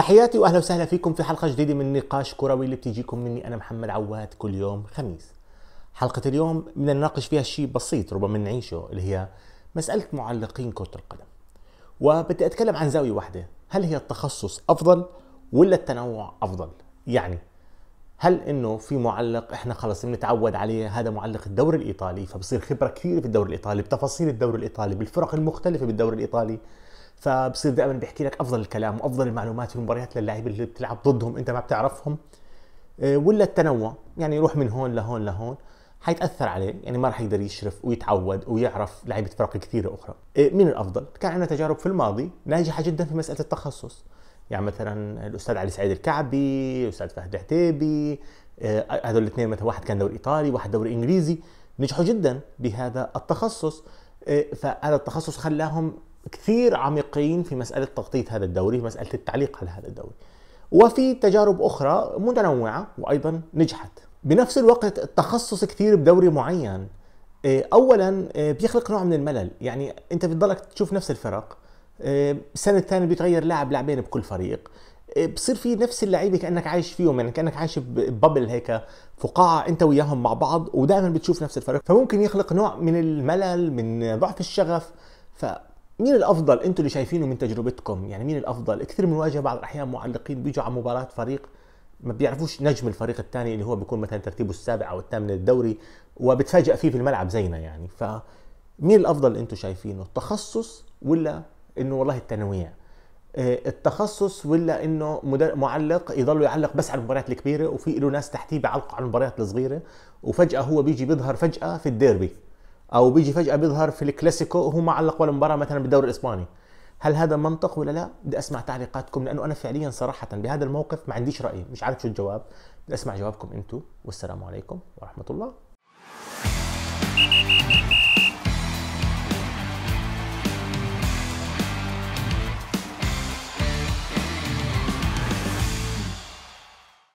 تحياتي واهلا وسهلا فيكم في حلقه جديده من نقاش كروي اللي بتجيكم مني انا محمد عواد كل يوم خميس. حلقه اليوم بدنا نناقش فيها شيء بسيط ربما نعيشه اللي هي مساله معلقين كره القدم. وبدي اتكلم عن زاويه واحده، هل هي التخصص افضل ولا التنوع افضل؟ يعني هل انه في معلق احنا خلص بنتعود عليه هذا معلق الدوري الايطالي فبصير خبره كثير في الدوري الايطالي بتفاصيل الدوري الايطالي بالفرق المختلفه بالدوري الايطالي فبصير دائما بيحكي لك افضل الكلام وافضل المعلومات والمباريات للاعبين اللي بتلعب ضدهم انت ما بتعرفهم آه، ولا التنوع يعني يروح من هون لهون لهون حيتاثر عليه يعني ما راح يقدر يشرف ويتعود ويعرف لعيبه فرق كثيره اخرى آه، من الافضل كان عندنا تجارب في الماضي ناجحه جدا في مساله التخصص يعني مثلا الاستاذ علي سعيد الكعبي الاستاذ فهد العتيبي آه، هذول الاثنين مثلا واحد كان دوري ايطالي واحد دوري انجليزي نجحوا جدا بهذا التخصص فهذا التخصص خلاهم كثير عميقين في مساله تغطيه هذا الدوري في مساله التعليق على هذا الدوري وفي تجارب اخرى متنوعه وايضا نجحت بنفس الوقت التخصص كثير بدوري معين آه، اولا آه، بيخلق نوع من الملل يعني انت بتضلك تشوف نفس الفرق آه، السنه الثانيه بيتغير لاعب لاعبين بكل فريق بصير في نفس اللعيبه كانك عايش فيهم يعني كانك عايش ببابل هيك فقاعه انت وياهم مع بعض ودائما بتشوف نفس الفرق فممكن يخلق نوع من الملل من ضعف الشغف ف مين الافضل انتم اللي شايفينه من تجربتكم يعني مين الافضل كثير من واجه بعض الاحيان معلقين بيجوا على مباراه فريق ما بيعرفوش نجم الفريق الثاني اللي هو بيكون مثلا ترتيبه السابع او الثامن الدوري وبتفاجئ فيه في الملعب زينا يعني ف مين الافضل انتم شايفينه التخصص ولا انه والله التنويع آه، التخصص ولا انه معلق يضل يعلق بس على المباريات الكبيره وفي له ناس تحتيه بيعلقوا على المباريات الصغيره وفجاه هو بيجي بيظهر فجاه في الديربي او بيجي فجاه بيظهر في الكلاسيكو وهو ما علق ولا مباراه مثلا بالدوري الاسباني هل هذا منطق ولا لا بدي اسمع تعليقاتكم لانه انا فعليا صراحه بهذا الموقف ما عنديش راي مش عارف شو الجواب بدي اسمع جوابكم انتم والسلام عليكم ورحمه الله